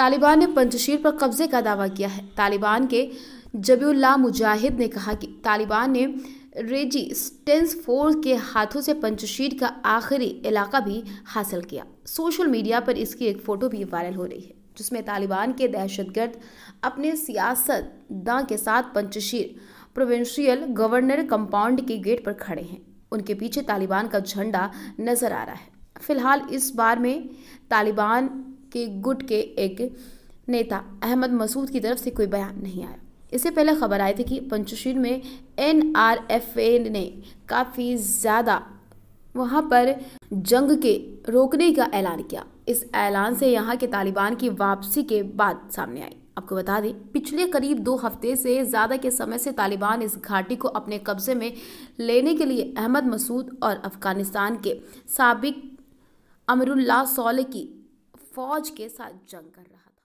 तालिबान ने पंचशीर पर कब्जे का दावा किया है तालिबान के जबीउल्ला मुजाहिद ने कहा कि तालिबान ने स्टेंस फोर्स के हाथों से पंचशीर का आखिरी इलाका भी हासिल किया सोशल मीडिया पर इसकी एक फ़ोटो भी वायरल हो रही है जिसमें तालिबान के दहशतगर्द अपने सियासत दां के साथ पंचशीर प्रोविंशियल गवर्नर कंपाउंड के गेट पर खड़े हैं उनके पीछे तालिबान का झंडा नजर आ रहा है फिलहाल इस बार में तालिबान के गुट के एक नेता अहमद मसूद की तरफ से कोई बयान नहीं आया इससे पहले खबर आई थी कि पंचशील में एन ने काफ़ी ज़्यादा वहाँ पर जंग के रोकने का ऐलान किया इस ऐलान से यहाँ के तालिबान की वापसी के बाद सामने आई आपको बता दें पिछले करीब दो हफ्ते से ज़्यादा के समय से तालिबान इस घाटी को अपने कब्जे में लेने के लिए अहमद मसूद और अफ़गानिस्तान के सबक अमरुल्ला सोल की फौज के साथ जंग कर रहा था